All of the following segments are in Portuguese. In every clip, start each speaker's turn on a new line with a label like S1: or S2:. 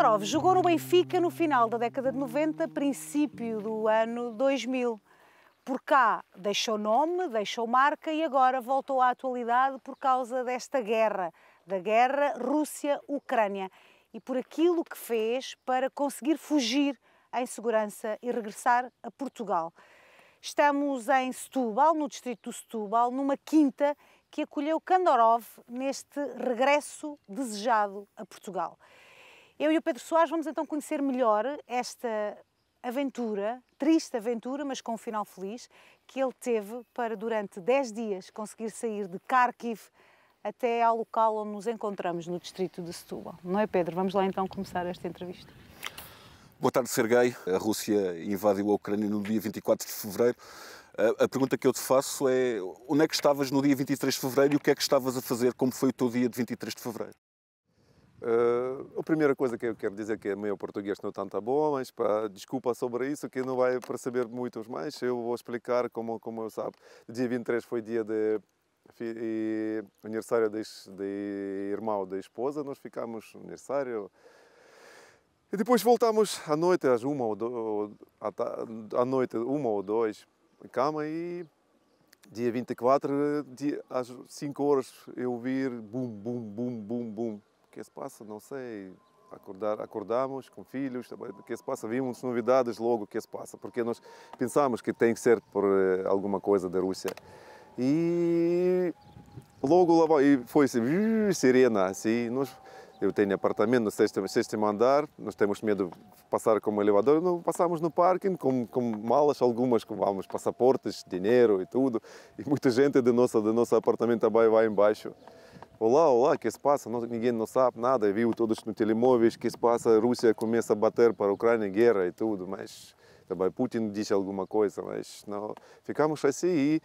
S1: Kolarov jogou no Benfica no final da década de 90, princípio do ano 2000. Por cá deixou nome, deixou marca e agora voltou à atualidade por causa desta guerra, da guerra Rússia-Ucrânia e por aquilo que fez para conseguir fugir em segurança e regressar a Portugal. Estamos em Setúbal, no distrito de Setúbal, numa quinta que acolheu Kandorov neste regresso desejado a Portugal. Eu e o Pedro Soares vamos então conhecer melhor esta aventura, triste aventura, mas com um final feliz, que ele teve para durante 10 dias conseguir sair de Kharkiv até ao local onde nos encontramos, no distrito de Setúbal. Não é, Pedro? Vamos lá então começar esta entrevista.
S2: Boa tarde, Sergei. A Rússia invadiu a Ucrânia no dia 24 de fevereiro. A, pergunta que eu te faço é: onde é que estavas no dia 23 de fevereiro e o que é que estavas a fazer? Como foi o teu dia de 23 de fevereiro?
S3: Uh, a primeira coisa que eu quero dizer é que meu português não é tanto bom, mas pá, desculpa sobre isso, que não vai perceber muito mais. Eu vou explicar como, como eu sabe. Dia 23 foi dia de e, aniversário de, de irmão da esposa, nós ficamos no aniversário. E depois voltamos à noite, às uma ou, do, à, à noite, uma ou dois, cama e dia 24, dia, às 5 horas eu ouvir bum, bum, bum, bum, bum que se passa? Não sei. Acordar, acordamos com filhos, o que se passa? Vimos novidades logo, o que se passa? Porque nós pensamos que tem que ser por eh, alguma coisa da Rússia. E logo lá e foi assim, sirena, assim, nós... Eu tenho apartamento no sexto, sexto andar, nós temos medo de passar como elevador, não passamos no parking com, com malas algumas, com vamos, passaportes, dinheiro e tudo. E muita gente do nosso, do nosso apartamento vai, vai embaixo. Olá, olá, que se passa? Ninguém não sabe nada. Viu todos nos telemóveis que se passa. A Rússia começa a bater para a Ucrânia, guerra e tudo, mas também Putin disse alguma coisa, mas não. Ficamos assim e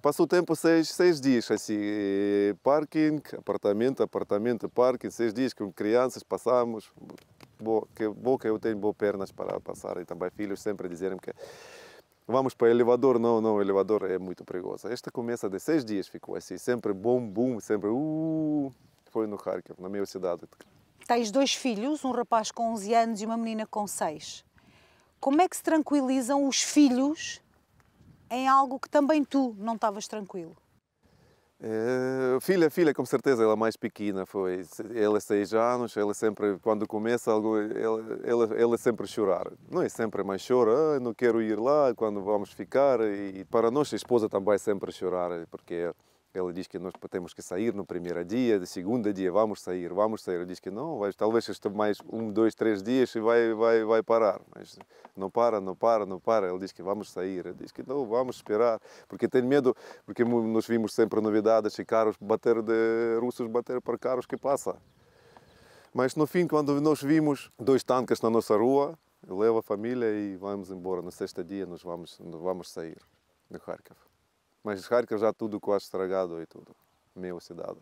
S3: passou o tempo seis, seis dias assim. Parking, apartamento, apartamento, parking, seis dias com crianças, passamos. Boa que, boa que eu tenho boas pernas para passar e também filhos sempre dizem que Vamos para o elevador? Não, não, o elevador é muito perigoso. Esta começa de seis dias, ficou assim, sempre bom, bum, sempre uh, Foi no Kharkiv, na minha cidade.
S1: Tens dois filhos, um rapaz com 11 anos e uma menina com 6. Como é que se tranquilizam os filhos em algo que também tu não estavas tranquilo?
S3: Eh, filha, filha, com certeza, ela é mais pequena foi. Ela é seis anos, ela sempre, quando começa algo, ela, ela, ela é sempre chorar. Não é sempre, mas chora, ah, não quero ir lá, quando vamos ficar. E para nós, a esposa também sempre chorar, porque ela diz que nós temos que sair no primeiro dia, no segundo dia, vamos sair, vamos sair. Ela diz que não, vai, talvez este mais um, dois, três dias e vai, vai, vai parar. Mas não para, não para, não para. Ela diz que vamos sair. Ela diz que não, vamos esperar. Porque tem medo, porque nós vimos sempre novidades e carros bater, de, russos bater para carros que passam. Mas no fim, quando nós vimos dois tanques na nossa rua, leva a família e vamos embora. No sexto dia nós vamos, vamos sair de Kharkov. Mas Kharkiv já tudo quase estragado e tudo. Meio cidade.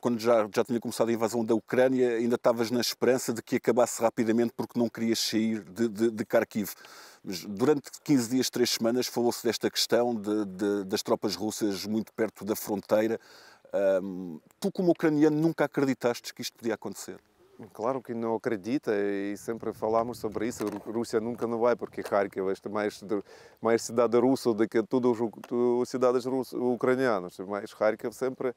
S3: Quando
S2: já, já tinha começado a invasão da Ucrânia, ainda estavas na esperança de que acabasse rapidamente porque não querias sair de, de, de Kharkiv. Mas durante 15 dias, 3 semanas, falou-se desta questão de, de, das tropas russas muito perto da fronteira. tu, como ucraniano, nunca acreditaste que isto podia acontecer?
S3: Claro que não acredita e sempre falamos sobre isso. Rússia nunca não vai porque Kharkiv é mais, mais cidade russa do que todas as cidades ucranianas. Mas Kharkiv sempre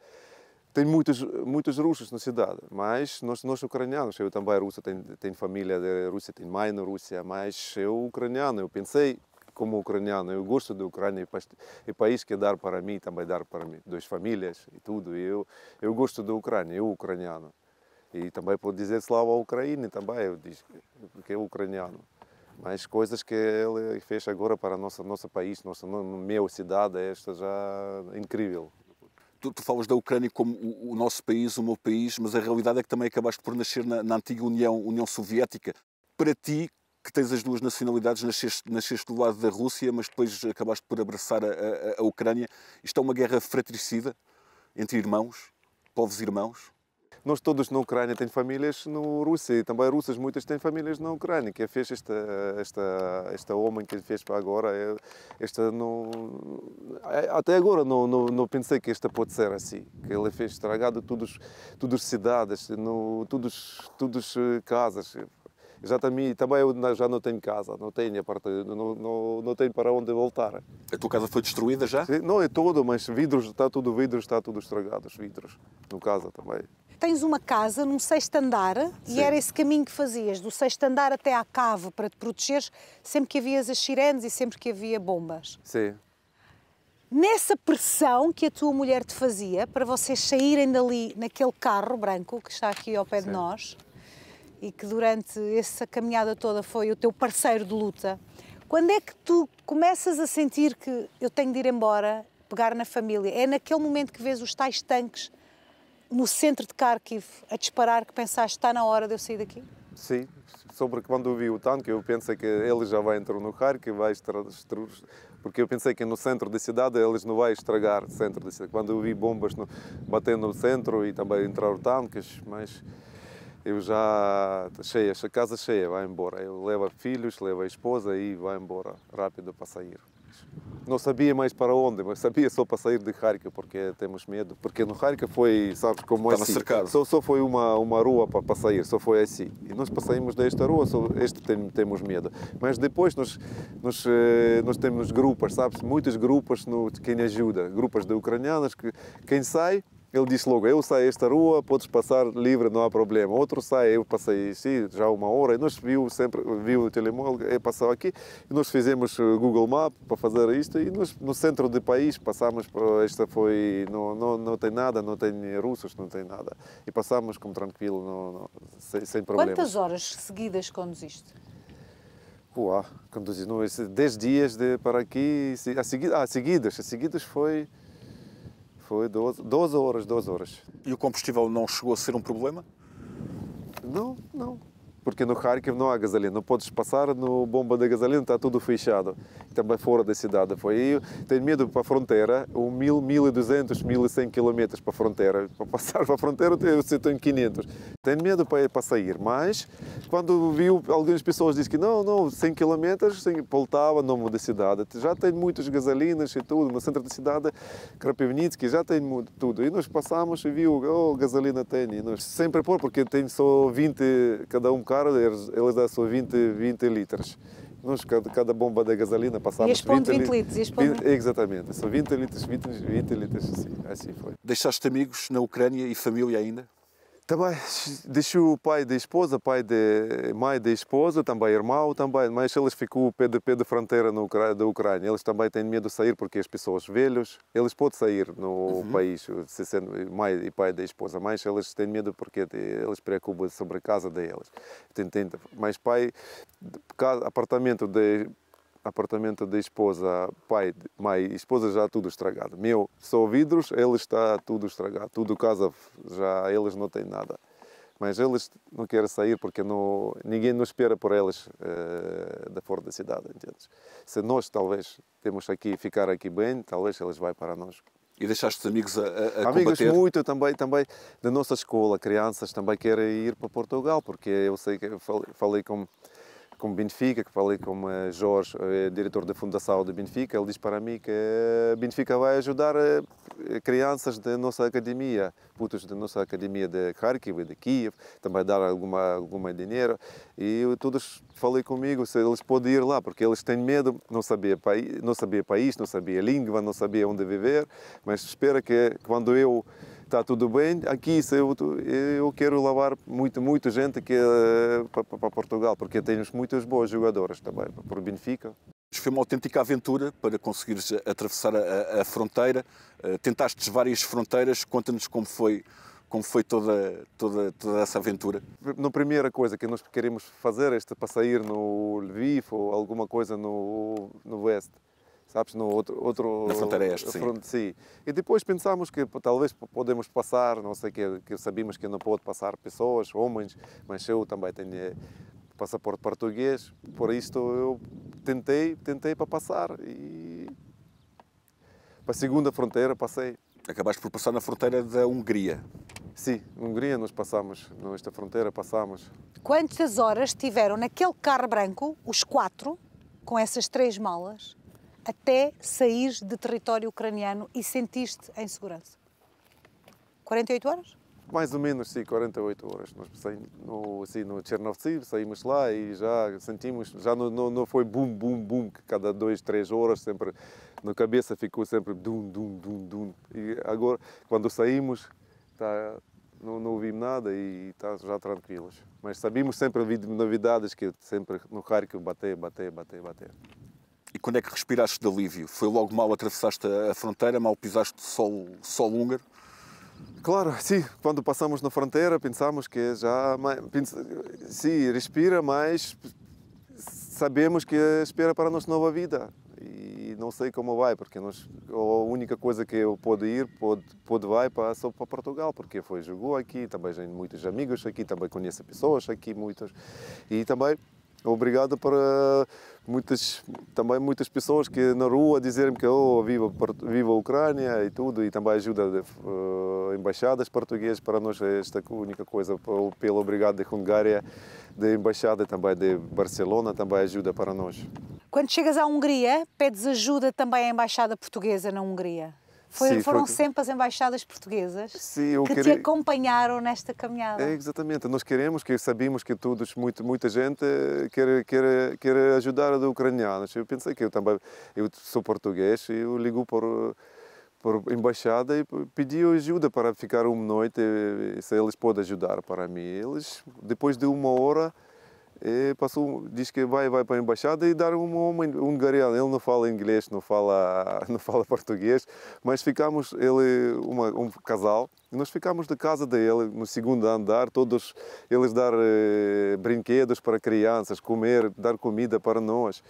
S3: tem muitos muitos russos na cidade. Mas nós, nós ucranianos, eu também russo, tenho, tenho família da Rússia, tenho mãe na Rússia, mas eu ucraniano, eu pensei como ucraniano, eu gosto da Ucrânia e país que dar para mim, também dar para mim, duas famílias e tudo. E eu, eu gosto da Ucrânia, eu ucraniano. E também pode dizer Slava Ucraina também, eu digo, porque é ucraniano. Mas coisas que ele fez agora para nosso nosso país, nossa minha cidade, esta já é incrível. Tu, tu, falas da Ucrânia como o, o, nosso país, o
S2: meu país, mas a realidade é que também acabaste por nascer na, na antiga União, União Soviética. Para ti, que tens as duas nacionalidades, nasceste, nasceste do lado da Rússia, mas depois acabaste por abraçar a,
S3: a, a Ucrânia. Isto é uma guerra fratricida entre irmãos, povos irmãos? nós todos na Ucrânia temos famílias na Rússia e também russas muitas têm famílias na Ucrânia que é fez esta esta esta homem que fez para agora é, esta não é, até agora não, não, não pensei que esta pode ser assim que ele fez estragado todos todas cidades no todos todos eh, casas já também, também eu já não tenho casa, não tenho, não, não, não tenho para onde voltar. A tua casa foi destruída já? Não é todo, mas vidros, está tudo vidros, está tudo estragado, os vidros, no casa também
S1: tens uma casa num sexto andar Sim. e era esse caminho que fazias, do sexto andar até à cave para te protegeres sempre que havias as sirenes e sempre que havia bombas. Sim. Nessa pressão que a tua mulher te fazia para vocês saírem dali naquele carro branco que está aqui ao pé Sim. de nós e que durante essa caminhada toda foi o teu parceiro de luta, quando é que tu começas a sentir que eu tenho de ir embora, pegar na família? É naquele momento que vês os tais tanques no centro de Kharkiv a disparar que pensaste está na hora de eu sair daqui?
S3: Sim, sobre quando eu vi o tanque, eu pensei que ele já vai entrar no Kharkiv, vai estragar, porque eu pensei que no centro da cidade eles não vai estragar o centro da cidade. Quando eu vi bombas no, batendo no centro e também entraram tanques, mas eu já cheia, a casa cheia, vai embora. Eu levo filhos, levo a esposa e vai embora rápido para sair. Não sabia mais para onde, mas sabia só para sair de Kharkiv, porque temos medo. Porque no Kharkiv foi, sabes, como Estava é assim. cercado. Só, só foi uma, uma rua para, para sair, só foi assim. E nós passamos desta rua, só este tem, temos medo. Mas depois nós, nós, eh, nós temos grupos, sabes, muitos grupos no, quem ajuda. Grupos de ucranianos, que, quem sai ele disse logo, eu saio esta rua, podes passar livre, não há problema. Outro sai, eu passei sim, já uma hora, e nós viu sempre, viu o telemóvel, passou aqui, e nós fizemos eh, Google Map para fazer isto, e nós no centro do país passamos, esta foi, não, não, não tem nada, não tem russos, não tem nada. E passamos como tranquilo, não, não, sem, sem problemas. Quantas
S1: horas seguidas conduziste?
S3: Uau, conduzi, não, 10 dias de, para aqui, a, segui, ah, seguidas, a seguidas foi... Foi 12, 12 horas, 12 horas. E o combustível não chegou a ser um problema? Não, não porque no Kharkiv não há gasolina, não podes passar no bomba de gasolina, está tudo fechado. Também fora da cidade. Foi. tenho medo para a fronteira, um 1.000, 1.200, 1.100 km para a fronteira. Para passar para a fronteira eu tenho 500. Tenho medo para, sair, mas quando viu algumas pessoas dizem que não, não, 100 km, voltava, Poltava, nome da cidade, já tem muitas gasolinas e tudo, no centro da cidade, Krapivnitsky, já tem tudo. E nós passamos e viu, oh, gasolina tem, sempre pôr, porque tem só 20 cada um carro, carro, eles, eles 20, 20 litros. Nós, cada, cada bomba da gasolina passava 20, 20 litros. litros. 20, exatamente, são 20 litros, 20, 20 litros, assim, assim foi. Deixaste amigos na Ucrânia e família ainda? Também deixou o pai da esposa, pai de mãe da esposa, também irmão, também, mas eles ficam pé de pé de fronteira no, da Ucrânia. Eles também têm medo de sair porque as pessoas velhas, eles podem sair no uhum. país, se sendo mãe e pai da esposa, mas eles têm medo porque eles preocupam sobre a casa deles. Tem, tem, mas pai, apartamento de apartamento da esposa, pai, mãe, esposa já tudo estragado. Meu, só vidros, ele está tudo estragado. Tudo casa, já eles não têm nada. Mas eles não querem sair porque não, ninguém nos espera por eles uh, da fora da cidade, entendes? Se nós, talvez, temos aqui, ficar aqui bem, talvez eles vão para nós. E deixaste os amigos a, a Amigos combater. muito também, também da nossa escola, crianças também querem ir para Portugal, porque eu sei que eu falei, falei com como Benfica, que falei com Jorge, eh, diretor da Fundação de Benfica, ele diz para mim que eh, Benfica vai ajudar eh, crianças da nossa academia, putos da nossa academia de Kharkiv e de Kiev, também dar alguma, alguma dinheiro. E todos falei comigo se eles podem ir lá, porque eles têm medo, não sabia, país, não sabia país, não sabia língua, não sabia onde viver, mas espera que quando eu está tudo bem, aqui eu, eu quero levar muito, muito gente que, eh, para, para Portugal, porque temos muitos bons jogadores também, para o Benfica. Foi uma autêntica aventura para conseguires atravessar
S2: a, a fronteira. Eh, Tentaste várias fronteiras, conta-nos como foi como foi toda, toda, toda essa aventura?
S3: Na primeira coisa que nós queremos fazer é este, para sair no Lviv ou alguma coisa no, no Oeste sabes, no outro... outro Na fronteira é este, sim. Front, sim. E depois pensámos que talvez podemos passar, não sei, que, que sabíamos que não pode passar pessoas, homens, mas eu também tenho eh, passaporte português, por isto eu tentei, tentei para passar e para a segunda fronteira passei. Acabaste por passar na fronteira da Hungria. Sim, Hungria nós passamos, nesta fronteira passamos.
S1: Quantas horas tiveram naquele carro branco, os quatro, com essas três malas? até sair de território ucraniano e sentiste em segurança? 48 horas?
S3: Mais ou menos, sim, 48 horas. Nós saímos no, assim, no saímos lá e já sentimos, já não, não, não foi bum, bum, bum, que cada dois, três horas sempre na cabeça ficou sempre dum, dum, dum, dum. E agora, quando saímos, tá, não, não ouvimos nada e está já tranquilos. Mas sabíamos sempre novidades que sempre no Kharkiv bater, bater, bater, bater. E quando é que respiraste de alívio? Foi logo mal atravessaste a fronteira, mal pisaste solo, solo húngaro? Claro, sim. Quando passamos na fronteira, pensamos que é já. Sim, respira, mas sabemos que espera para nossa nova vida. E não sei como vai, porque nós, a única coisa que eu pude ir, pude vai para, só para Portugal, porque foi jogou aqui, também tenho muitos amigos aqui, também conheço pessoas aqui, muitas. E também Obrigado para muitas, também muitas pessoas que na rua dizem que oh, viva, viva a Ucrânia e tudo, e também ajuda de, uh, embaixadas portuguesas. Para nós é esta única coisa, pelo obrigado da Hungária, da embaixada também de Barcelona, também ajuda para nós.
S1: Quando chegas à Hungria, pedes ajuda também à embaixada portuguesa na Hungria? Foi, Sim, foram foi... sempre as embaixadas portuguesas Sim, que queria... te acompanharam nesta caminhada. É,
S3: exatamente. Nós queremos, que sabemos que todos, muito, muita gente quer, quer, quer ajudar os ucranianos. Eu pensei que eu também eu sou português e eu ligo por por embaixada e pedi ajuda para ficar uma noite eh, se eles podem ajudar para mim. Eles depois de uma hora e passou, diz que vai, vai para a embaixada e dar um homem hungariano. Ele não fala inglês, não fala, não fala português, mas ficamos, ele, uma, um casal, e nós ficamos da casa dele, no segundo andar, todos eles dar eh, brinquedos para crianças, comer, dar comida para nós.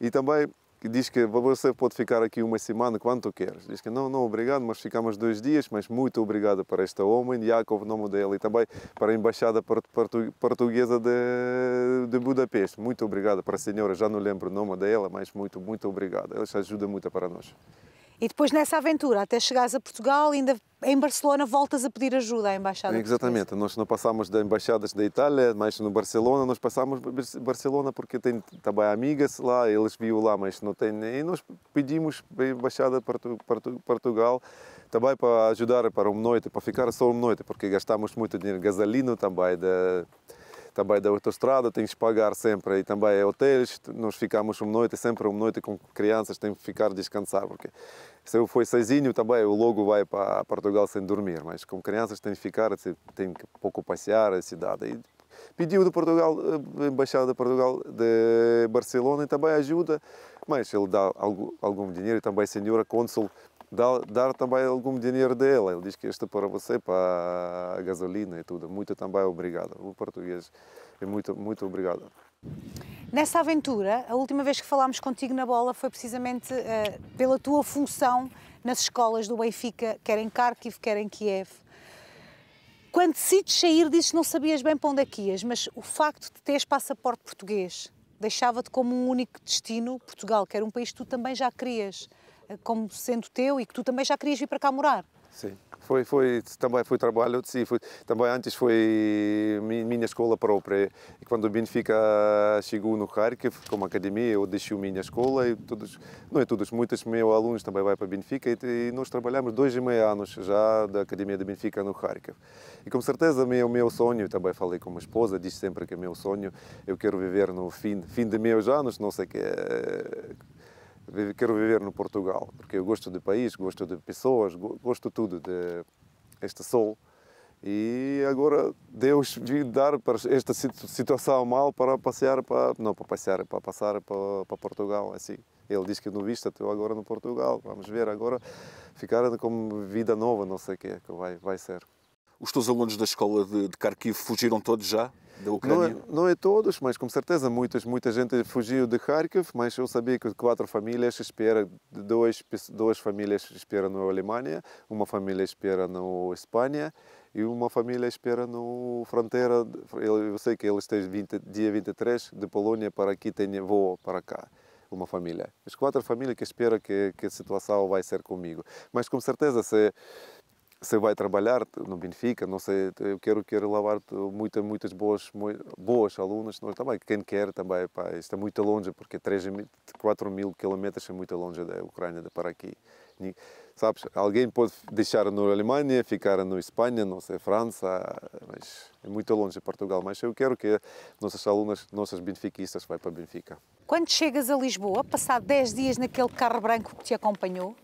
S3: E também que diz que você pode ficar aqui uma semana, quanto queres. Diz que não, não, obrigado, mas ficamos dois dias, mas muito obrigado para este homem, Jacob, nome dele, e também para a Embaixada Portuguesa de, de Budapeste. Muito obrigado para a senhora, já não lembro o nome dela, mas muito, muito obrigado. Ela ajuda muito para nós.
S1: E depois nessa aventura, até chegares a Portugal, ainda em Barcelona voltas a pedir ajuda à Embaixada
S3: Exatamente, portuguesa. nós não passamos da Embaixadas da Itália, mas no Barcelona, nós passamos Barcelona porque tem também amigas lá, eles viu lá, mas não tem, e nós pedimos a Embaixada de Portu, Portu, Portugal também para ajudar para uma noite, para ficar só uma noite, porque gastamos muito dinheiro, gasolina também, de também da autostrada, tem que pagar sempre. E também é hotéis, nós ficamos uma noite, sempre uma noite com crianças, tem que ficar descansar, porque se eu for sozinho também, eu logo vai para Portugal sem dormir, mas com crianças tem que ficar, tem que pouco passear a cidade. E pediu do Portugal, eh, embaixada de Portugal de Barcelona também ajuda, mas ele dá algum, algum dinheiro e também a senhora cônsul dar, dar também algum dinheiro dela. Ele diz que este é para você, para a gasolina e tudo. Muito também obrigado. O português é muito, muito obrigado.
S1: Nessa aventura, a última vez que falámos contigo na bola foi precisamente uh, pela tua função nas escolas do Benfica, quer em Kharkiv, quer em Kiev. Quando decides sair, dizes que não sabias bem para onde é que ias, mas o facto de teres passaporte português deixava-te como um único destino Portugal, que era um país que tu também já querias. Eh, como sendo teu e que tu também já querias vir para cá morar.
S3: Sim, foi, foi, também foi trabalho, sim, foi, também antes foi minha escola própria. E quando o Benfica chegou no Kharkiv, como academia, eu deixei a minha escola e todos, não é todos, muitos meus alunos também vai para Benfica e, e nós trabalhamos dois e meio anos já da academia de Benfica no Kharkiv. E com certeza meu meu sonho, também falei com a minha esposa, diz sempre que é meu sonho, eu quero viver no fim, fim de meus anos, não sei que eh, quero viver no Portugal, porque eu gosto do país, gosto de pessoas, gosto tudo de este sol. E agora Deus me dar para esta situação mal para passear para não para passear para passar para, para Portugal assim. Ele diz que não vista estou agora no Portugal. Vamos ver agora ficar como vida nova, não sei o que é que vai vai ser. Os teus alunos da escola de, de Kharkiv fugiram todos já? da é- Ucrânia? Não, não é todos, mas com certeza muitas. Muita gente fugiu de Kharkiv, mas eu sabia que quatro famílias esperam, dois, duas famílias esperam na Alemanha, uma família espera na Espanha e uma família espera no fronteira. Eu sei que eles têm 20, dia 23 de Polônia para aqui, tem voo para cá uma família. As quatro famílias que esperam que, que a situação vai ser comigo. Mas com certeza, se você vai trabalhar no Benfica, não sei, eu quero, quero lavar muitas, muitas boas, boas alunas, nós é? também, quem quer também, pá, está é muito longe, porque 3 4 mil quilômetros é muito longe da Ucrânia para aqui. E, sabes, alguém pode deixar na Alemanha, ficar na Espanha, não sei, França, mas é muito longe de Portugal, mas eu quero que nossas alunas, nossas benfiquistas vai para Benfica.
S1: Quando chegas a Lisboa, passado 10 dias naquele carro branco que te acompanhou,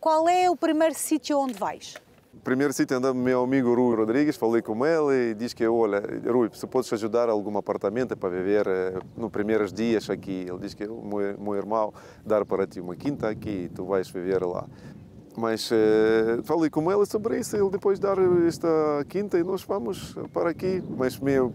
S1: qual é o primeiro sítio onde vais?
S3: primeiro sítio o meu amigo Rui Rodrigues, falei com ele e diz que, olha, Rui, se podes ajudar algum apartamento para viver eh, nos primeiros dias aqui. Ele diz que o meu, meu irmão dar para ti uma quinta aqui e tu vais viver lá. Mas eh, falei com ele sobre isso, ele depois dar esta quinta e nós vamos para aqui. Mas meu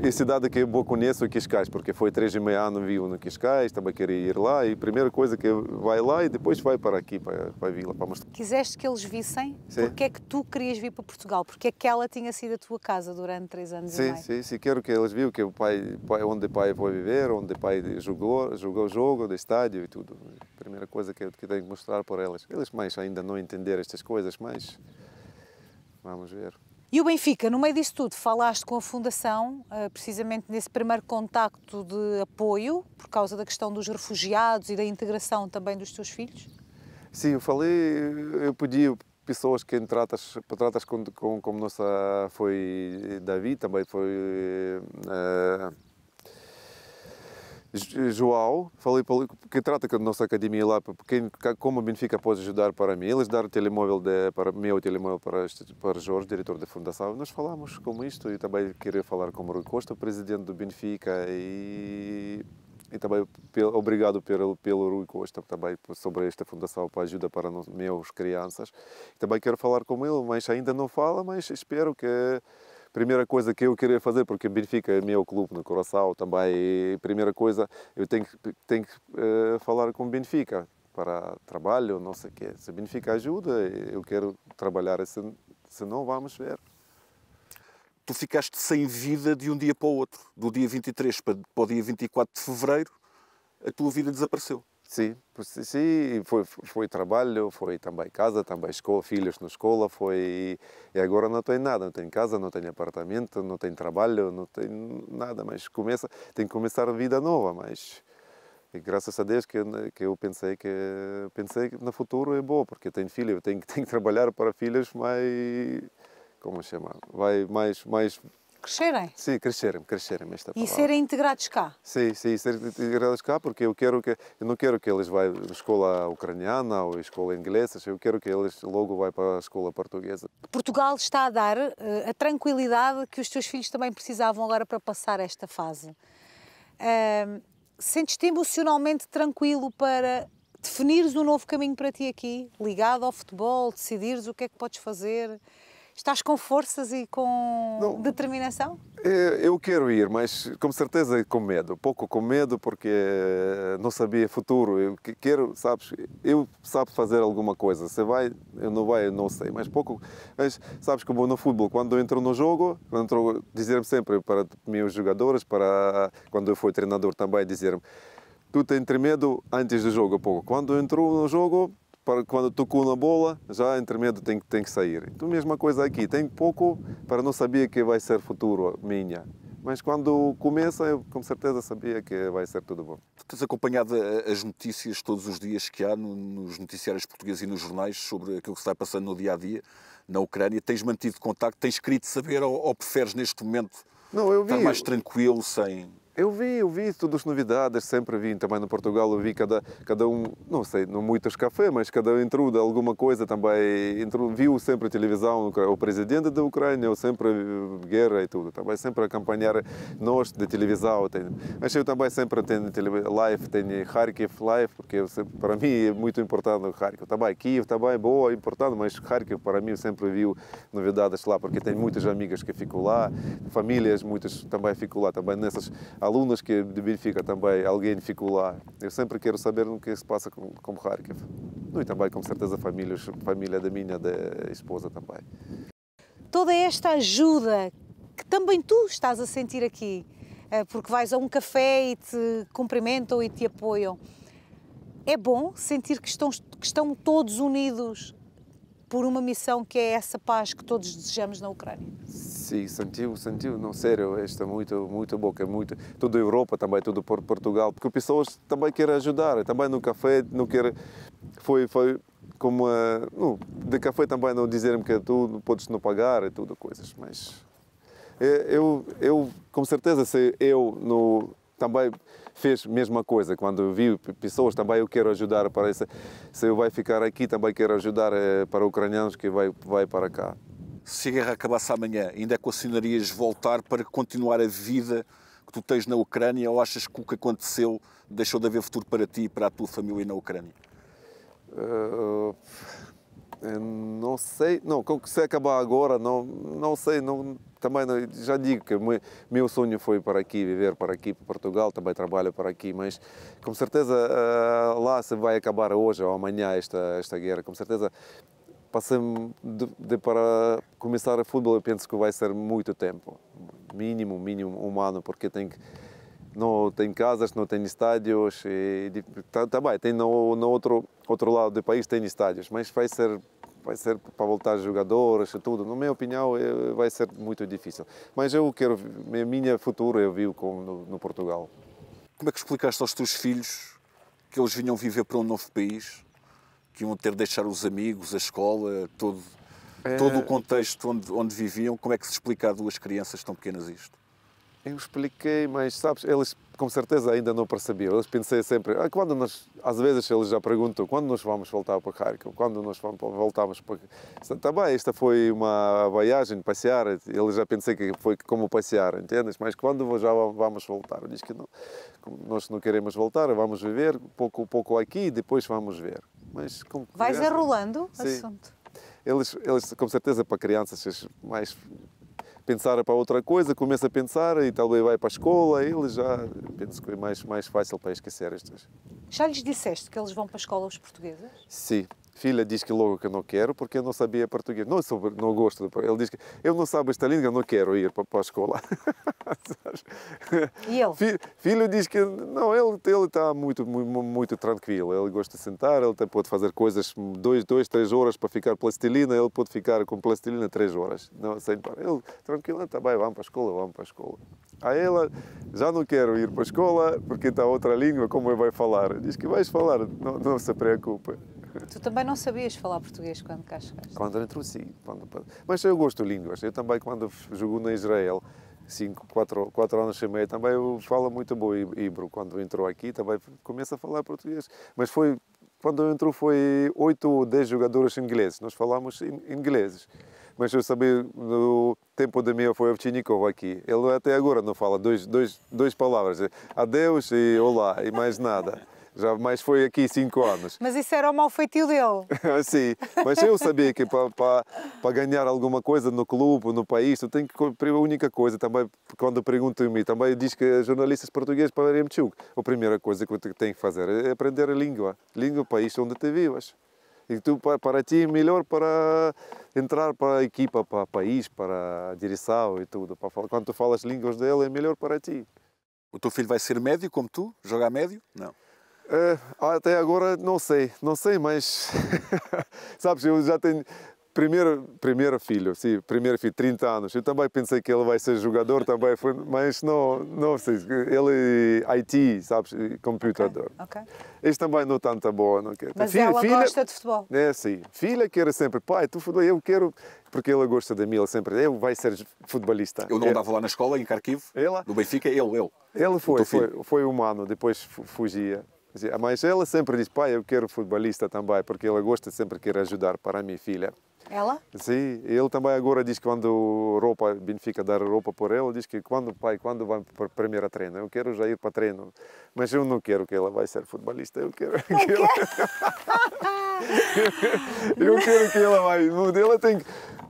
S3: e cidade que eu conheço é Quiscais, porque foi três e meia anos vivo no Quiscais, também queria ir lá e a primeira coisa que vai lá e depois vai para aqui, para, para a vila, para mostrar.
S1: Quiseste que eles vissem sim. porque é que tu querias vir para Portugal, porque é aquela tinha sido a tua casa durante três anos sim, e meio.
S3: Sim, sim, quero que eles viam que o pai, pai, onde o pai foi viver, onde o pai jogou, jogou jogo, do estádio e tudo. A primeira coisa que, que tenho que mostrar para elas. Eles mais ainda não entenderam estas coisas, mas vamos ver.
S1: E o Benfica, no meio disso tudo, falaste com a Fundação, eh, precisamente nesse primeiro contacto de apoio, por causa da questão dos refugiados e da integração também dos teus filhos?
S3: Sim, eu falei, eu pedi pessoas que tratas, tratas com, com, como nossa foi Davi, também foi... Uh, João, falei para que trata a nossa academia lá, quem, como o Benfica pode ajudar para mim. Eles deram o telemóvel de, para meu telemóvel para, para Jorge, diretor da fundação. Nós falamos com isto e também queria falar com o Rui Costa, presidente do Benfica e e também obrigado pelo, pelo Rui Costa também sobre esta fundação para ajuda para meus crianças. Também quero falar com ele, mas ainda não fala, mas espero que primeira coisa que eu queria fazer, porque Benfica é meu clube no coração também, e primeira coisa eu tenho que, tenho que uh, falar com o Benfica para trabalho, não sei o quê. Se o Benfica ajuda, eu quero trabalhar, se, se não, vamos ver. Tu ficaste sem vida de um dia para o outro, do dia 23 para, para o dia 24 de fevereiro, a tua vida desapareceu. Sim, sim foi, foi trabalho, foi também casa, também escola, filhos na escola, foi... E agora não tenho nada, não tenho casa, não tenho apartamento, não tenho trabalho, não tenho nada, mas começa, tem que começar a vida nova, mas... E graças a Deus que, que eu pensei que pensei que no futuro é bom, porque tenho filho, tenho, tenho que trabalhar para filhos mais... Como chama? Vai mais... mais crescerem. Sim, crescerem, crescerem esta E
S1: serem integrados cá.
S3: Sim, sim, serem integrados cá porque eu quero que eu não quero que eles vá à escola ucraniana ou à escola inglesa, eu quero que eles logo vá para a escola portuguesa.
S1: Portugal está a dar uh, a tranquilidade que os teus filhos também precisavam agora para passar esta fase. Uh, Sentes-te emocionalmente tranquilo para definires um novo caminho para ti aqui, ligado ao futebol, decidires o que é que podes fazer? Estás com forças e com Não, determinação?
S3: Eh, eu quero ir, mas com certeza com medo. Pouco com medo, porque eh, não sabia futuro. Eu quero, sabes, eu sabe fazer alguma coisa. Você vai, eu não vai, eu não sei. Mas pouco, mas sabes como no futebol, quando eu entro no jogo, entro, dizer sempre para meus jogadores, para quando eu fui treinador também, dizer tu tens medo antes do jogo pouco. Quando entrou no jogo, para quando tocou na bola, já entre medo tem, tem que sair. Então, mesma coisa aqui, tem pouco para não saber que vai ser futuro minha. Mas quando começa, eu com certeza sabia
S2: que vai ser tudo bom. Tu tens acompanhado eh, as notícias todos os dias que há nos noticiários portugueses e nos jornais sobre aquilo que se está passando no dia a dia na Ucrânia? Tens mantido contacto? Tens querido
S3: saber ou, ou preferes neste momento não, estar mais tranquilo sem. Eu vi, eu vi tudo as novidades, sempre vi, também no Portugal eu vi cada, cada um, não sei, não muitos cafés, mas cada intruda alguma coisa também, viu sempre a televisão, o presidente da Ucrânia, eu sempre eh, guerra e tudo, também sempre acompanhar nós de televisão, mas eu também sempre tenho live, tenho Kharkiv live, porque sempre, para mim é muito importante Kharkiv, também Kiev também é boa, é importante, mas Kharkiv para mim eu sempre viu novidades lá, porque tem muitas amigas que ficam lá, famílias muitas também ficam lá, também nessas alunos que de Benfica também, alguém ficou lá. Eu sempre quero saber o que se passa com, com Kharkiv. E também, com certeza, a família, família da minha da esposa também.
S1: Toda esta ajuda que também tu estás a sentir aqui, eh, porque vais a um café e te cumprimentam e te apoiam, é bom sentir que estão, que estão todos unidos por uma missão que é essa paz que todos desejamos na Ucrânia.
S3: Sim, sentiu, sentiu, não sério, esta muito, muito boa, muito, toda a Europa também, tudo por Portugal, porque pessoas também querem ajudar, também no café, não quer, foi, foi como, eh, no de café também não dizerem que é tu podes não pagar e tudo, coisas, mas eh, eu, eu com certeza, se eu no, também fez a mesma coisa. Quando viu pessoas também, eu quero ajudar para isso. Se eu vai ficar aqui, também quero ajudar eh, para ucranianos que vai, vai para cá. Se a guerra acabasse amanhã,
S2: ainda é considerarias voltar para continuar a vida que tu tens na Ucrânia ou achas que o que aconteceu deixou de haver futuro para ti e para a tua família na Ucrânia?
S3: Uh, não sei, não, se acabar agora, não, não sei, não, também já digo que meu, meu sonho foi para aqui, viver para aqui, para Portugal, também trabalho para aqui, mas com certeza ah, lá se vai acabar hoje ou amanhã esta, esta guerra, com certeza de, de, para começar a futebol, eu penso que vai ser muito tempo, mínimo, mínimo um ano, porque tem que não tem casas, não tem estádios, e, tá, tá tem no, no outro, outro lado do país tem estádios, mas vai ser vai ser para voltar jogadores e tudo. Na minha opinião, eh, vai ser muito difícil. Mas eu quero, a minha futura eu vivo com no, no Portugal. Como é que explicaste aos teus filhos que eles vinham viver para um novo país, que iam
S2: ter de deixar os amigos, a escola, todo, é... todo o contexto onde, onde viviam? Como é que se explica a duas crianças tão pequenas isto?
S3: Eu expliquei, mas sabes, eles com certeza ainda não percebiam. Eles pensei sempre, ah, quando nós, às vezes eles já perguntam, quando nós vamos voltar para cá Quando nós vamos, voltamos para... Está bem, esta foi uma viagem, passear, eles já pensei que foi como passear, entendes? Mas quando já vamos voltar? Diz que não, nós não queremos voltar, vamos viver pouco pouco aqui e depois vamos ver. Mas como Vais criança,
S1: enrolando o assunto.
S3: Eles, eles, com certeza, para crianças, mais pensar para outra coisa, começa a pensar e talvez vai para a escola, ele já penso que é mais mais fácil para esquecer estas.
S1: Já lhes disseste que eles vão para a escola os portugueses?
S3: Sim, Filha diz que logo que não quero porque eu não sabia português. Não, sobre, não gosto. ele diz que eu não sabo esta língua, não quero ir para, para a escola. e ele? Filho, filho diz que não, ele, ele está muito, muito, muito tranquilo. Ele gosta de sentar, ele pode fazer coisas dois, dois, três horas para ficar plastilina, ele pode ficar com plastilina três horas. Não, sem parar. Ele tranquilo, tá bem, vamos para a escola, vamos para a escola. A ela, já não quero ir para a escola porque está outra língua, como é vai falar? Diz que vais falar, não, não se preocupe. Tu
S1: também não sabias falar português quando cá chegaste?
S3: Quando entrou, sim. Mas eu gosto de línguas. Eu também, quando jogo na Israel, cinco, quatro, quatro anos e meio, também eu falo muito bom híbrido. Quando entrou aqui, também começa a falar português. Mas foi, quando entrou, foi oito, ou dez jogadores ingleses. Nós falamos ingleses. Mas eu sabia, no tempo da minha foi Ovchinikov aqui. Ele até agora não fala dois, dois, duas palavras. É, adeus e olá, e mais nada já mais foi aqui cinco anos.
S1: Mas isso era o mau feitio dele.
S3: Sim, mas eu sabia que para, ganhar alguma coisa no clube, no país, tu tenho que cumprir a única coisa também, quando perguntam-me, também diz que jornalistas portugueses para Remchuk, a primeira coisa que eu tenho que fazer é aprender a língua, língua do país onde te vivas. E tu, para ti é melhor para entrar para a equipa, para o país, para a direção e tudo. quando tu falas línguas dele é melhor para ti. O teu filho vai ser médio como tu? Jogar médio? Não. Uh, até agora não sei, não sei, mas sabes, eu já tenho primeiro, primeiro filho, sim, primeiro filho, 30 anos. Eu também pensei que ele vai ser jogador também, foi, mas não, não sei. Ele é IT, sabes, computador. Okay, okay. Este também não é tanto boa, não quer. Mas ela filha, gosta de futebol. É, sim. Filha quer sempre, pai, tu futebol, eu quero, porque ela gosta de mim, ele sempre, eu vai ser futebolista. Eu não quero. É. andava
S2: lá na escola, em Carquivo, ela? no Benfica, ele, ele.
S3: Ele foi, foi, foi, um ano, depois fugia. Mas ela sempre diz, pai, eu quero futebolista também, porque ela gosta sempre quer ajudar para a minha filha. Ela? Sim, e ele também agora diz que quando roupa, Benfica dar roupa por ela, diz que quando, pai, quando vai para a primeira treino, eu quero já ir para treino. Mas eu não quero que ela vai ser futebolista, eu quero que ela... eu quero que ela vai, ela tem que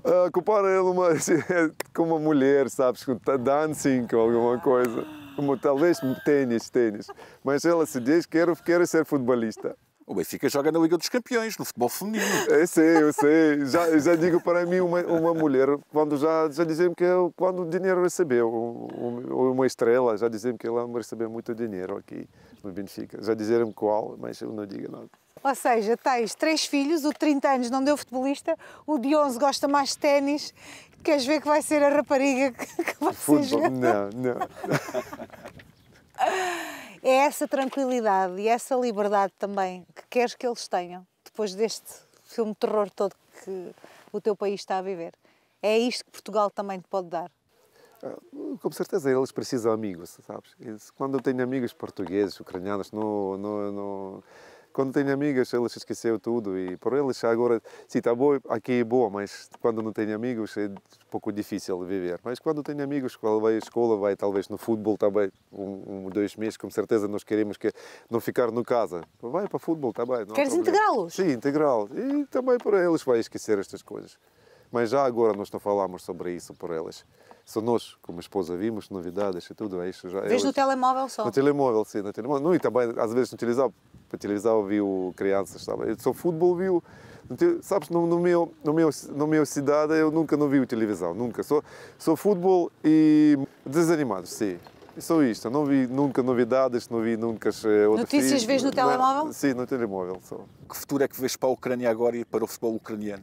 S3: ah, ocupar ela uma, como uma mulher, sabes, dancing ou alguma coisa como talvez tênis, tênis. Mas ela se diz que quero, quero ser futebolista. O Benfica joga na Liga dos Campeões, no futebol feminino. Eu é, sei, eu sei. Já, já digo para mim, uma, uma mulher, quando já, já dizem que eu, quando o dinheiro recebeu, uma estrela, já dizem que ela recebeu muito dinheiro aqui no Benfica. Já dizeram qual, mas eu não digo nada.
S1: Ou seja, tens três filhos, o de 30 anos não deu futebolista, o de 11 gosta mais de ténis Queres ver que vai ser a rapariga que, que vai Futebol, ser
S3: jogador? Não, não.
S1: é essa tranquilidade e essa liberdade também que queres que eles tenham depois deste filme de terror todo que o teu país está a viver. É isto que Portugal também te pode dar.
S3: Ah, com certeza, eles precisam de amigos, sabes? Quando eu tenho amigos portugueses, ucranianos, não, não, não quando tenho amigas, elas esqueceu tudo e por elas agora, sim, está bom, aqui é boa, mas quando não tenho amigos é um pouco difícil viver. Mas quando tenho amigos, quando vai à escola, vai talvez no futebol também, um, um dois meses, com certeza nós queremos que não ficar no casa. Vai para futebol também. Queres integrá-los? Sim, integral. E também por eles vai esquecer estas coisas. Mas já agora nós não falamos sobre isso por elas. Só nós, como esposa, vimos novidades e tudo. É isso já, é Vês elas... no
S1: telemóvel só? No
S3: telemóvel, sim, no telemóvel. Não, e também, às vezes, no televisão, para televisão viu crianças, sabe? Só futebol viu. Sabes, no, no, meu, no, meu, no meu cidade eu nunca não vi televisão, nunca. Só, só futebol e desanimados, sim só isto. Não vi nunca novidades, não vi nunca eh, Notícias vês no né? telemóvel? sim, no telemóvel só. Que futuro é que vês para a Ucrânia agora e para o futebol ucraniano?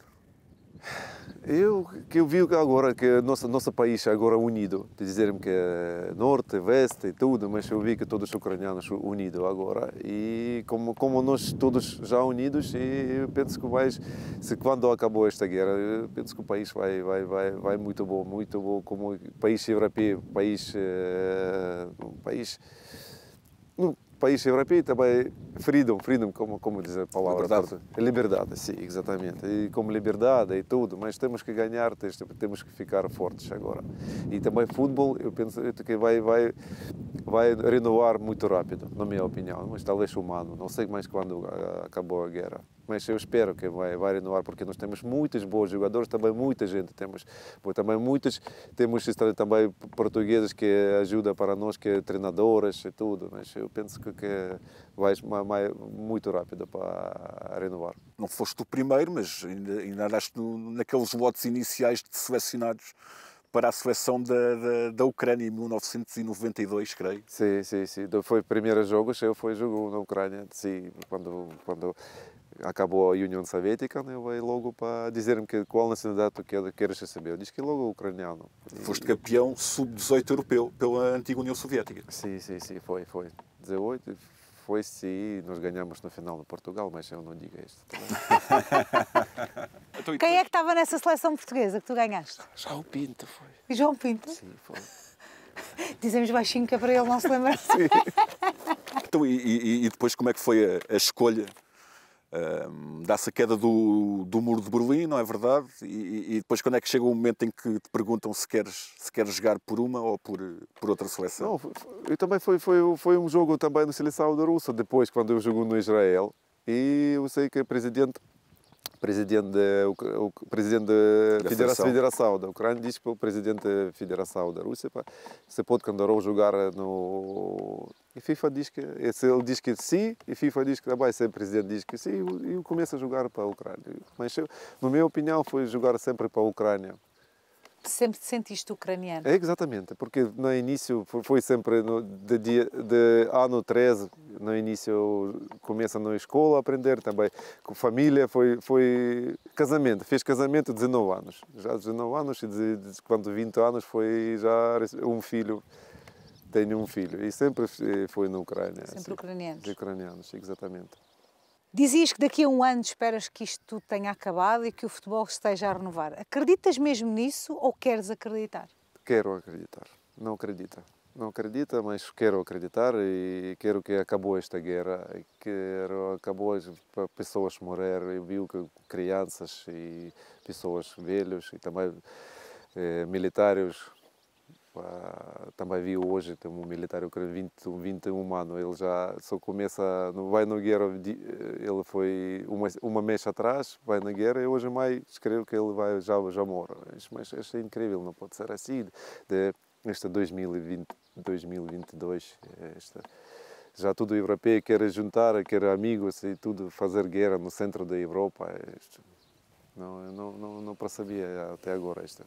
S3: Eu que eu vi agora que nosso nosso país agora unido, de dizerem que é norte, oeste e tudo, mas eu vi que todos os ucranianos unidos agora e como como nós todos já unidos e eu penso que mais se quando acabou esta guerra, eu penso que o país vai vai vai vai muito bom, muito bom como país europeu, país uh, um país país europeu também freedom, freedom como, como diz a palavra. Liberdade. Liberdade, sim, exatamente. E como liberdade e tudo, mas temos que ganhar, temos que ficar fortes agora. E também futebol, eu penso que vai, vai, vai renovar muito rápido, na minha opinião, mas talvez um ano, não sei mais quando ah, acabou a guerra. Mas eu espero que vai, vai renovar, porque nós temos muitos bons jogadores, também muita gente temos, também muitos, temos também portugueses que ajudam para nós, que treinadores e tudo, mas eu penso que vais muito rápido para renovar. Não foste
S2: o primeiro, mas ainda, ainda andaste no, naqueles lotes iniciais de selecionados para
S3: a seleção da, da, da, Ucrânia em 1992, creio. Sim, sim, sim. Então foi o primeiro jogo, eu fui jogo na Ucrânia, sim, quando quando acabou a União Soviética, eu né, vai logo para dizer-me que, qual nacionalidade tu queres receber. Eu disse que logo é ucraniano. Foste campeão sub-18 europeu pela antiga União Soviética. Sim, sim, sim, foi, foi. 18, foi-se e nós ganhamos no final no Portugal, mas eu não digo isto. Tá então,
S1: Quem é que estava nessa seleção portuguesa que tu ganhaste?
S3: João Pinto
S1: foi. João Pinto? Sim, foi. Dizemos baixinho que é para ele não se lembrar. Sim.
S2: então, e, e, e depois como é que foi a, a escolha Dá-se a queda do, do muro de Berlim, não é verdade? E, e, depois, quando é que chega o momento em que te perguntam se queres, se queres jogar por uma ou por, por outra seleção? Não,
S3: eu também foi, foi, foi um jogo também na seleção da Rússia, depois, quando eu jogo no Israel. E eu sei que o presidente presidente da, o, presidente da Federação. Federação da Ucrânia disse que o presidente da Federação da Rússia para, se pode Kandarov jogar no... E FIFA diz que... Ele diz que sim, e FIFA diz que também, se o presidente diz que sim, e começa a jogar para a Ucrânia. Mas, na minha opinião, foi jogar sempre para a Ucrânia
S1: sempre te sentiste ucraniano?
S3: É, exatamente, porque no início foi sempre no, de, dia, de ano 13, no início começa na escola a aprender também, com família, foi, foi casamento, fez casamento 19 anos, já 19 anos e de, quando 20 anos foi já um filho, tenho um filho e sempre eh, foi na Ucrânia. Sempre assim, ucranianos? Ucranianos, exatamente.
S1: Dizias que daqui a um ano esperas que isto tudo tenha acabado e que o futebol esteja a renovar. Acreditas mesmo nisso ou queres acreditar?
S3: Quero acreditar. Não acredita. Não acredita, mas quero acreditar e quero que acabou esta guerra. Quero acabou as pessoas morrerem Eu vi que crianças e pessoas velhas e também eh, militares Pá, também vi hoje, tem um militar ucraniano, 20, 21 anos, ele já só começa, não vai na guerra, ele foi uma, uma mês atrás, vai na guerra e hoje mais, creio que ele vai, já, já mora. Mas isso é incrível, não pode ser assim. De, este 2020, 2022, esta, já tudo europeu quer juntar, quer amigos e tudo, fazer guerra no centro da Europa. Isto, não, não, não, não percebia até agora isto.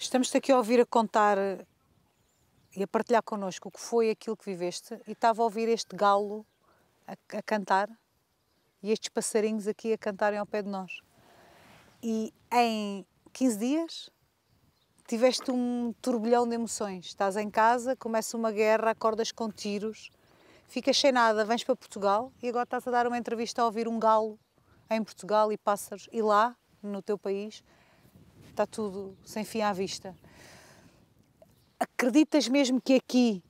S1: Estamos-te aqui a ouvir a contar eh, e a partilhar connosco o que foi aquilo que viveste e estava a ouvir este galo a, a cantar e estes passarinhos aqui a cantarem ao pé de nós. E em 15 dias tiveste um turbilhão de emoções. Estás em casa, começa uma guerra, acordas com tiros, ficas sem nada, vens para Portugal e agora estás a dar uma entrevista a ouvir um galo em Portugal e pássaros. E lá, no teu país, está tudo sem fim à vista. Acreditas mesmo que aqui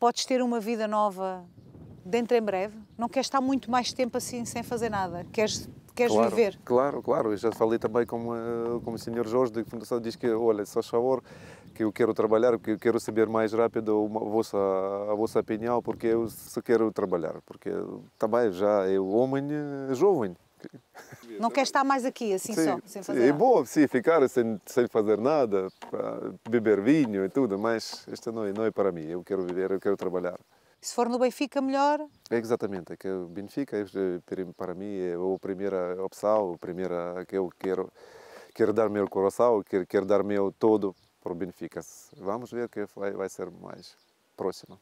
S1: podes ter uma vida nova dentro em breve? Não queres estar muito mais tempo assim sem fazer nada? Queres queres claro, viver.
S3: Claro, claro. Eu já falei também com, eh, com o senhor Jorge da Fundação, diz que, olha, só favor, que eu quero trabalhar, que eu quero saber mais rápido a vossa, a vossa opinião, porque eu só quero trabalhar. Porque também já é um homem eh, jovem,
S1: não tá quer estar mais aqui, assim sim, só, sem fazer sim, nada? É
S3: bom, sim, ficar sem, sem fazer nada, beber vinho e tudo, mas isto não é, não é para mim. Eu quero viver, eu quero trabalhar.
S1: Se for no Benfica, melhor?
S3: É exatamente, é que o Benfica é, é, para mim é a primeira opção, a primeira que eu quero, quero dar meu coração, quero, quero dar meu todo para o Benfica. Vamos ver que vai, vai ser mais próximo.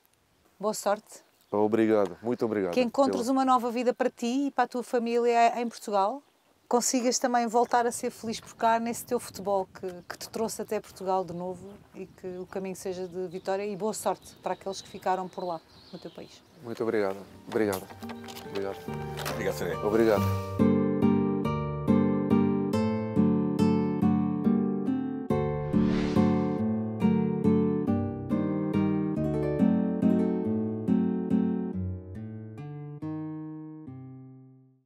S1: Boa sorte.
S3: Obrigado, muito obrigado. Que encontres pela... uma
S1: nova vida para ti e para a tua família em Portugal consigas também voltar a ser feliz por cá nesse teu futebol que, que te trouxe até Portugal de novo e que o caminho seja de vitória e boa sorte para aqueles que ficaram por lá no teu país.
S3: Muito obrigado. Obrigado. Obrigado. Obrigado, Obrigado.